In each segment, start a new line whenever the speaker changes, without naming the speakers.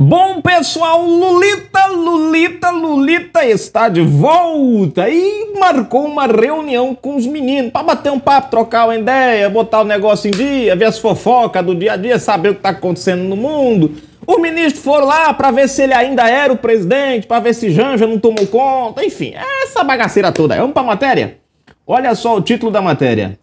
Bom, pessoal, Lulita, Lulita, Lulita está de volta e marcou uma reunião com os meninos para bater um papo, trocar uma ideia, botar o negócio em dia, ver as fofocas do dia a dia, saber o que está acontecendo no mundo. Os ministros foram lá para ver se ele ainda era o presidente, para ver se Janja não tomou conta, enfim, é essa bagaceira toda. Vamos para a matéria? Olha só o título da matéria.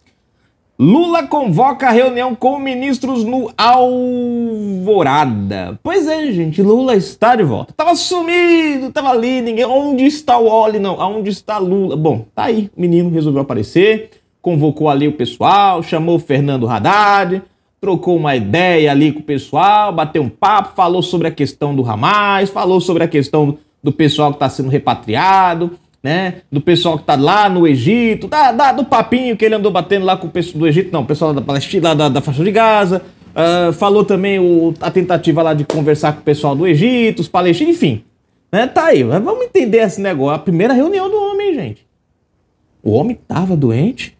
Lula convoca reunião com ministros no Alvorada. Pois é, gente, Lula está de volta. Tava sumido, tava ali, ninguém. Onde está o Oli? Não, aonde está Lula? Bom, tá aí, o menino resolveu aparecer, convocou ali o pessoal, chamou o Fernando Haddad, trocou uma ideia ali com o pessoal, bateu um papo, falou sobre a questão do Hamas, falou sobre a questão do pessoal que está sendo repatriado né? Do pessoal que tá lá no Egito, da, da, do papinho que ele andou batendo lá com o pessoal do Egito, não, o pessoal da Palestina, lá da, da faixa de Gaza. Uh, falou também o, a tentativa lá de conversar com o pessoal do Egito, os palestinos, enfim. Né? Tá aí, vamos entender esse negócio. A primeira reunião do homem, gente. O homem tava doente,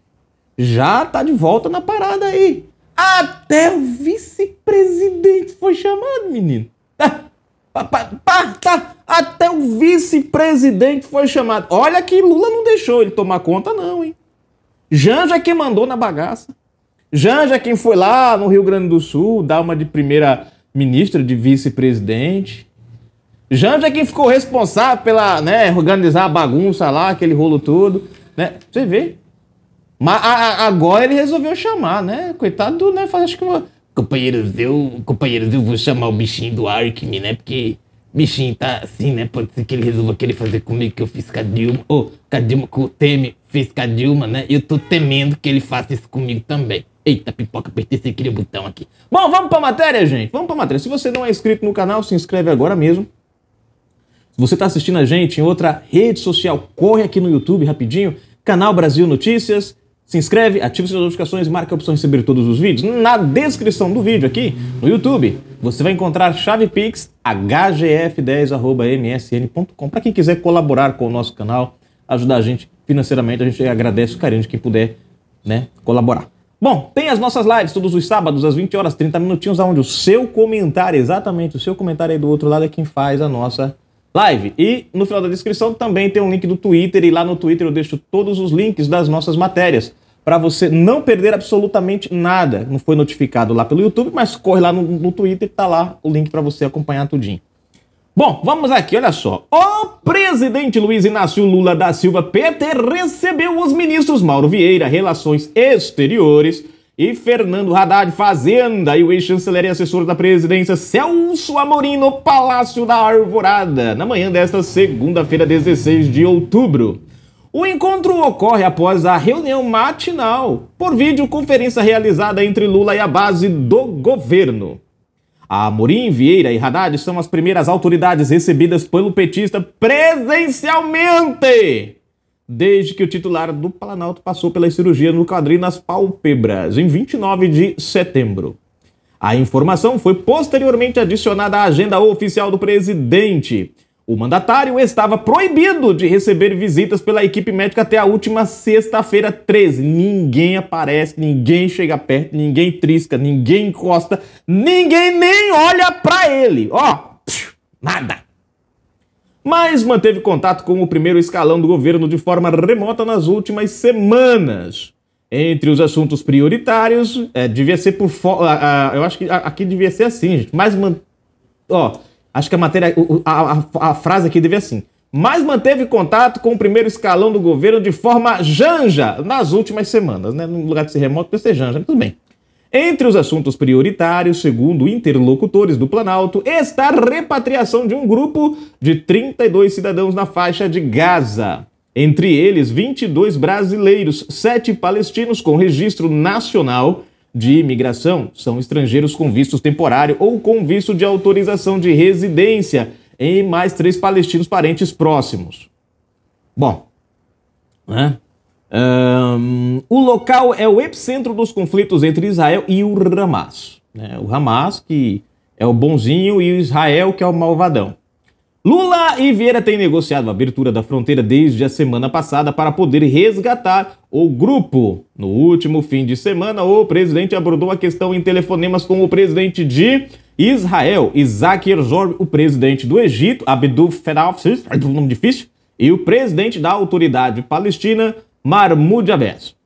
já tá de volta na parada aí. Até o vice-presidente foi chamado, menino. Tá, pa, pa, pa, tá, até o vice-presidente foi chamado. Olha que Lula não deixou ele tomar conta, não, hein? Janja é quem mandou na bagaça. Janja é quem foi lá no Rio Grande do Sul dar uma de primeira ministra, de vice-presidente. Janja é quem ficou responsável pela né, organizar a bagunça lá, aquele rolo todo. Né? Você vê? Mas a, a, agora ele resolveu chamar, né? Coitado do, né? Acho que Companheiros, eu, companheiros, eu vou chamar o bichinho do Arkmin, né? Porque Bichinho tá assim, né? Pode ser que ele resolva querer fazer comigo que eu fiz com a Dilma, ou com a Dilma com o Teme fiz com a Dilma, né? Eu tô temendo que ele faça isso comigo também. Eita, pipoca, apertei sem querer o botão aqui. Bom, vamos pra matéria, gente. Vamos pra matéria. Se você não é inscrito no canal, se inscreve agora mesmo. Se você tá assistindo a gente em outra rede social, corre aqui no YouTube rapidinho. Canal Brasil Notícias se inscreve, ativa as notificações e marca a opção de receber todos os vídeos. Na descrição do vídeo aqui, no YouTube, você vai encontrar chave Pix hgf10.msn.com para quem quiser colaborar com o nosso canal, ajudar a gente financeiramente. A gente agradece o carinho de quem puder né, colaborar. Bom, tem as nossas lives todos os sábados às 20 horas, 30 minutinhos, onde o seu comentário, exatamente o seu comentário aí do outro lado é quem faz a nossa live. E no final da descrição também tem um link do Twitter, e lá no Twitter eu deixo todos os links das nossas matérias, para você não perder absolutamente nada. Não foi notificado lá pelo YouTube, mas corre lá no, no Twitter, tá lá o link para você acompanhar tudinho. Bom, vamos aqui, olha só. O presidente Luiz Inácio Lula da Silva PT recebeu os ministros Mauro Vieira, Relações Exteriores, e Fernando Haddad, Fazenda, e o ex-chanceler e assessor da presidência Celso Amorim no Palácio da Arvorada, na manhã desta segunda-feira, 16 de outubro. O encontro ocorre após a reunião matinal, por videoconferência realizada entre Lula e a base do governo. A Amorim, Vieira e Haddad são as primeiras autoridades recebidas pelo petista presencialmente desde que o titular do Planalto passou pela cirurgia no quadril nas pálpebras, em 29 de setembro. A informação foi posteriormente adicionada à agenda oficial do presidente. O mandatário estava proibido de receber visitas pela equipe médica até a última sexta-feira 13. Ninguém aparece, ninguém chega perto, ninguém trisca, ninguém encosta, ninguém nem olha para ele. Ó, oh, nada mas manteve contato com o primeiro escalão do governo de forma remota nas últimas semanas. Entre os assuntos prioritários, é, devia ser por. fora. eu acho que aqui devia ser assim, gente. Mas. Man... Ó, acho que a matéria. A, a, a frase aqui devia ser assim. Mas manteve contato com o primeiro escalão do governo de forma janja nas últimas semanas, né? No lugar de ser remoto, precisa ser janja, tudo bem. Entre os assuntos prioritários, segundo interlocutores do Planalto, está a repatriação de um grupo de 32 cidadãos na faixa de Gaza. Entre eles, 22 brasileiros, 7 palestinos com registro nacional de imigração, são estrangeiros com visto temporário ou com visto de autorização de residência, e mais três palestinos parentes próximos. Bom, né? Um, o local é o epicentro dos conflitos entre Israel e o Hamas. Né? O Hamas, que é o bonzinho, e o Israel, que é o malvadão. Lula e Vieira têm negociado a abertura da fronteira desde a semana passada para poder resgatar o grupo. No último fim de semana, o presidente abordou a questão em telefonemas com o presidente de Israel, Isaac Herzog, o presidente do Egito, Abdul Fedal, é um nome difícil, e o presidente da autoridade palestina, Marmude Averso.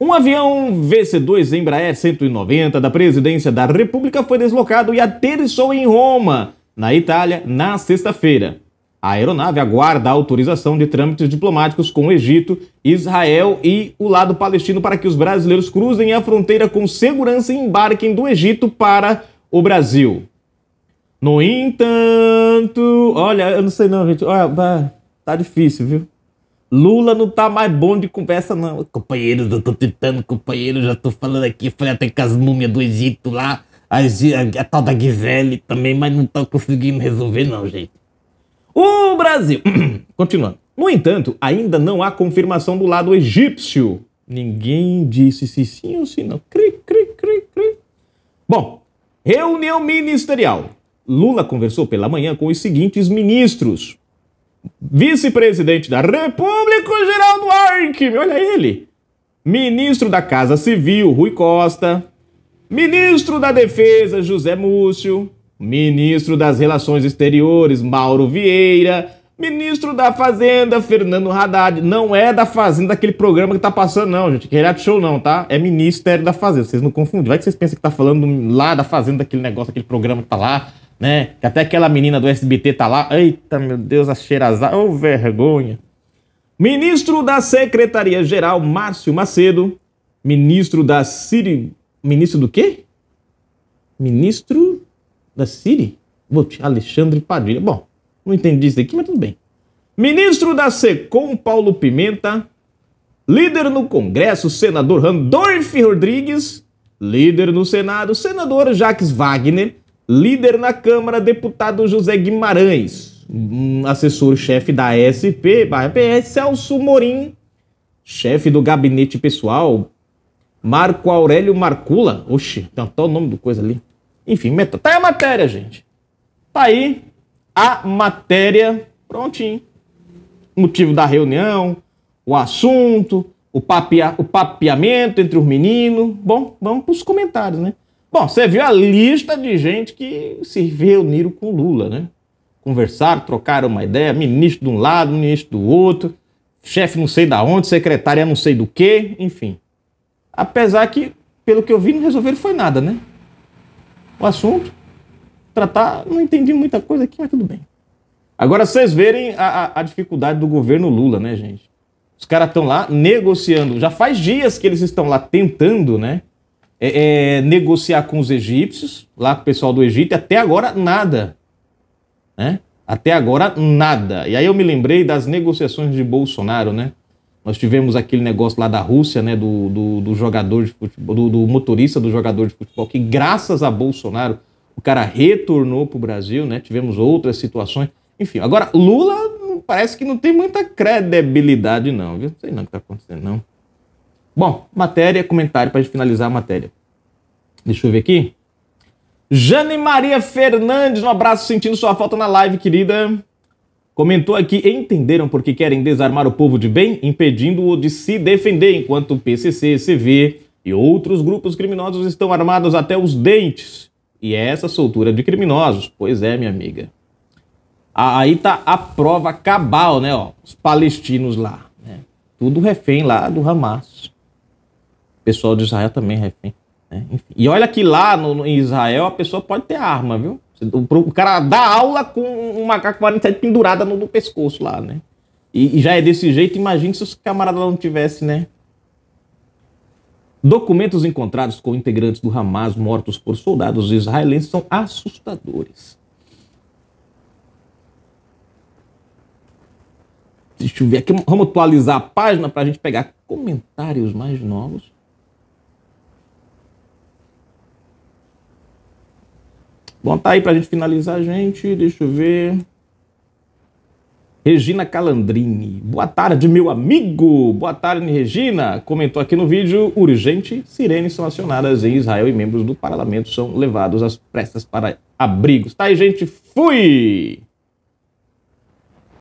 Um avião VC-2 Embraer 190 da presidência da República foi deslocado e aterrissou em Roma, na Itália, na sexta-feira. A aeronave aguarda a autorização de trâmites diplomáticos com o Egito, Israel e o lado palestino para que os brasileiros cruzem a fronteira com segurança e embarquem do Egito para o Brasil. No entanto, olha, eu não sei não, gente. Olha, tá, tá difícil, viu? Lula não tá mais bom de conversa, não. Companheiros, eu tô tentando, companheiro, já tô falando aqui, falei até com as múmias do Egito lá, a, a, a tal da Gisele também, mas não tá conseguindo resolver, não, gente. O Brasil. Continuando. No entanto, ainda não há confirmação do lado egípcio. Ninguém disse se sim ou se não. Cri, cri, cri, cri. Bom, reunião ministerial. Lula conversou pela manhã com os seguintes ministros: vice-presidente da República, Geraldo Alckmin, olha ele. Ministro da Casa Civil, Rui Costa. Ministro da Defesa, José Múcio. Ministro das Relações Exteriores, Mauro Vieira. Ministro da Fazenda, Fernando Haddad. Não é da Fazenda aquele programa que tá passando, não, gente. Que reality show, não, tá? É Ministério da Fazenda. Vocês não confundem. Vai que vocês pensam que tá falando lá da Fazenda, daquele negócio, aquele programa que tá lá né? Até aquela menina do SBT tá lá. Eita, meu Deus, a cheirazada. Ô, oh, vergonha. Ministro da Secretaria-Geral, Márcio Macedo. Ministro da Siri... Ministro do quê? Ministro da Siri? Alexandre Padilha. Bom, não entendi isso daqui, mas tudo bem. Ministro da SECOM, Paulo Pimenta. Líder no Congresso, senador Randolph Rodrigues. Líder no Senado, senador Jacques Wagner Líder na Câmara, deputado José Guimarães. Assessor-chefe da SP, Celso Morim. Chefe do gabinete pessoal, Marco Aurélio Marcula. oxe, tem até o nome do coisa ali. Enfim, meta. Tá aí a matéria, gente. Tá aí a matéria. Prontinho. Motivo da reunião, o assunto, o, papia, o papeamento entre os meninos. Bom, vamos para os comentários, né? Bom, você viu a lista de gente que se reuniram com Lula, né? Conversaram, trocaram uma ideia, ministro de um lado, ministro do outro, chefe não sei da onde, secretária não sei do que, enfim. Apesar que, pelo que eu vi, não resolveram foi nada, né? O assunto, tratar, não entendi muita coisa aqui, mas tudo bem. Agora vocês verem a, a, a dificuldade do governo Lula, né, gente? Os caras estão lá negociando, já faz dias que eles estão lá tentando, né? é, é, negociar com os egípcios, lá com o pessoal do Egito, e até agora nada. Né? Até agora nada. E aí eu me lembrei das negociações de Bolsonaro, né? Nós tivemos aquele negócio lá da Rússia, né? Do, do, do jogador de futebol, do, do, motorista do jogador de futebol, que graças a Bolsonaro o cara retornou para o Brasil, né? Tivemos outras situações. Enfim, agora Lula hum, parece que não tem muita credibilidade, não, viu? Não sei não o que está acontecendo, não. Bom, matéria, comentário para finalizar a matéria. Deixa eu ver aqui. Jane Maria Fernandes, um abraço sentindo sua falta na live, querida. Comentou aqui: entenderam porque querem desarmar o povo de bem, impedindo-o de se defender, enquanto o PCC, CV e outros grupos criminosos estão armados até os dentes. E é essa soltura de criminosos. Pois é, minha amiga. Aí tá a prova cabal, né? Ó, os palestinos lá. Né? Tudo refém lá do Hamas pessoal de Israel também é refém. Né? E olha que lá no, no, em Israel a pessoa pode ter arma, viu? O, o cara dá aula com uma K-47 pendurada no, no, pescoço lá, né? E, e já é desse jeito, imagine se os camaradas não tivesse, né? Documentos encontrados com integrantes do Hamas mortos por soldados israelenses são assustadores. Deixa eu ver aqui, vamos atualizar a página para a gente pegar comentários mais novos. Bom, tá aí pra gente finalizar, gente. Deixa eu ver. Regina Calandrini. Boa tarde, meu amigo! Boa tarde, Regina! Comentou aqui no vídeo: urgente, sirenes são acionadas em Israel e membros do parlamento são levados às pressas para abrigos. Tá aí, gente. Fui!